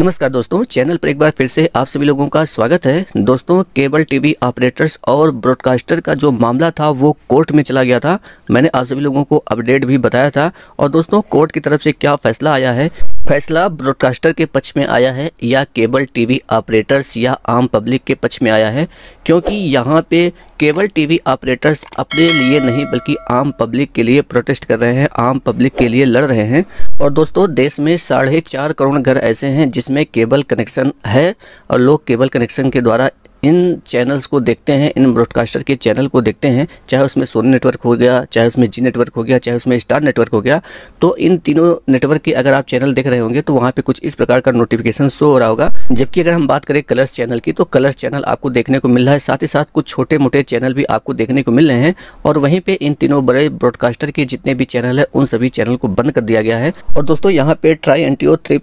नमस्कार दोस्तों चैनल पर एक बार फिर से आप सभी लोगों का स्वागत है दोस्तों केबल टीवी ऑपरेटर्स और ब्रॉडकास्टर का जो मामला था वो कोर्ट में चला गया था मैंने आप सभी लोगों को अपडेट भी बताया था और दोस्तों कोर्ट की तरफ से क्या फैसला आया है फैसला ब्रॉडकास्टर के पक्ष में आया है या केबल टीवी ऑपरेटर्स या आम पब्लिक के पक्ष में आया है क्योंकि यहाँ पे केबल टीवी ऑपरेटर्स अपने लिए नहीं बल्कि आम पब्लिक के लिए प्रोटेस्ट कर रहे हैं आम पब्लिक के लिए लड़ रहे हैं और दोस्तों देश में साढ़े चार करोड़ घर ऐसे हैं जिसमें केबल कनेक्शन है और लोग केबल कनेक्शन के द्वारा इन चैनल्स को देखते हैं इन ब्रॉडकास्टर के चैनल को देखते हैं चाहे उसमें सोनी नेटवर्क हो गया चाहे उसमें जी नेटवर्क हो गया चाहे उसमें स्टार नेटवर्क हो गया तो इन तीनों नेटवर्क के अगर आप चैनल देख रहे होंगे तो वहाँ पे कुछ इस प्रकार का नोटिफिकेशन शो हो रहा होगा जबकि अगर हम बात करें कलर्स चैनल की तो कलर्स चैनल आपको देखने को मिल रहा है साथ ही साथ कुछ छोटे मोटे चैनल भी आपको देखने को मिल रहे हैं और वहीं पर इन तीनों बड़े ब्रॉडकास्टर के जितने भी चैनल है उन सभी चैनल को बंद कर दिया गया है और दोस्तों यहाँ पे ट्राई एन टी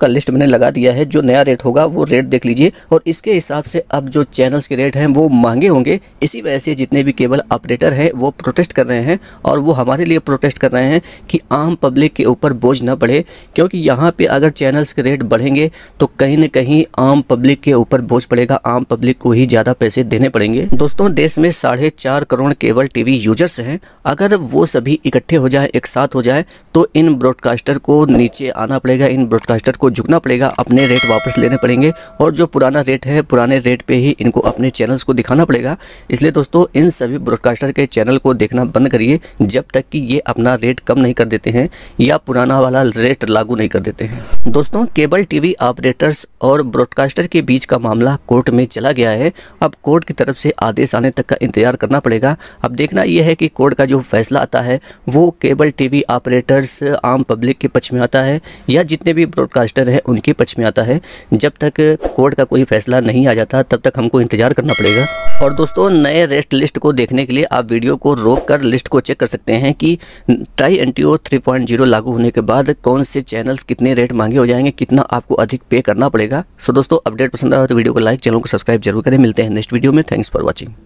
का लिस्ट मैंने लगा दिया है जो नया रेट होगा वो रेट देख लीजिए और इसके हिसाब से अब जो चैनल्स के रेट हैं वो महंगे होंगे इसी वजह से जितने भी केबल ऑपरेटर हैं वो प्रोटेस्ट कर रहे हैं और वो हमारे लिए प्रोटेस्ट कर रहे हैं कि आम पब्लिक के ऊपर बोझ ना पड़े क्योंकि यहाँ पे अगर चैनल्स के रेट बढ़ेंगे तो कहीं ना कहीं आम पब्लिक के ऊपर बोझ पड़ेगा आम पब्लिक को ही ज़्यादा पैसे देने पड़ेंगे दोस्तों देश में साढ़े चार करोड़ केबल टीवी यूजर्स हैं अगर वो सभी इकट्ठे हो जाए एक साथ हो जाए तो इन ब्रॉडकास्टर को नीचे आना पड़ेगा इन ब्रॉडकास्टर को झुकना पड़ेगा अपने रेट वापस लेने पड़ेंगे और जो पुराना रेट है पुराने रेट पे ही ही इनको अपने चैनल्स को दिखाना पड़ेगा इसलिए दोस्तों इन सभी ब्रॉडकास्टर के चैनल को देखना बंद करिए जब तक कि ये अपना रेट कम नहीं कर देते हैं या पुराना वाला रेट लागू नहीं कर देते हैं दोस्तों केबल टी ऑपरेटर्स और ब्रॉडकास्टर के बीच का मामला कोर्ट में चला गया है अब कोर्ट की तरफ से आदेश आने तक का इंतजार करना पड़ेगा अब देखना यह है कि कोर्ट का जो फैसला आता है वो केबल टीवी ऑपरेटर्स आम पब्लिक के पक्ष में आता है या जितने भी ब्रॉडकास्टर हैं उनके पक्ष में आता है जब तक कोर्ट का कोई फैसला नहीं आ जाता तब तक हम हमको इंतजार करना पड़ेगा और दोस्तों नए रेस्ट लिस्ट को देखने के लिए आप वीडियो को रोक कर लिस्ट को चेक कर सकते हैं कि ट्राई एन टी लागू होने के बाद कौन से चैनल्स कितने रेट महंगे हो जाएंगे कितना आपको अधिक पे करना पड़ेगा सो दोस्तों अपडेट पसंद आया तो वीडियो को लाइक चैनल को सब्सक्राइब जरूर करें मिलते हैं नेक्स्ट वीडियो में थैंक्स फॉर वॉचिंग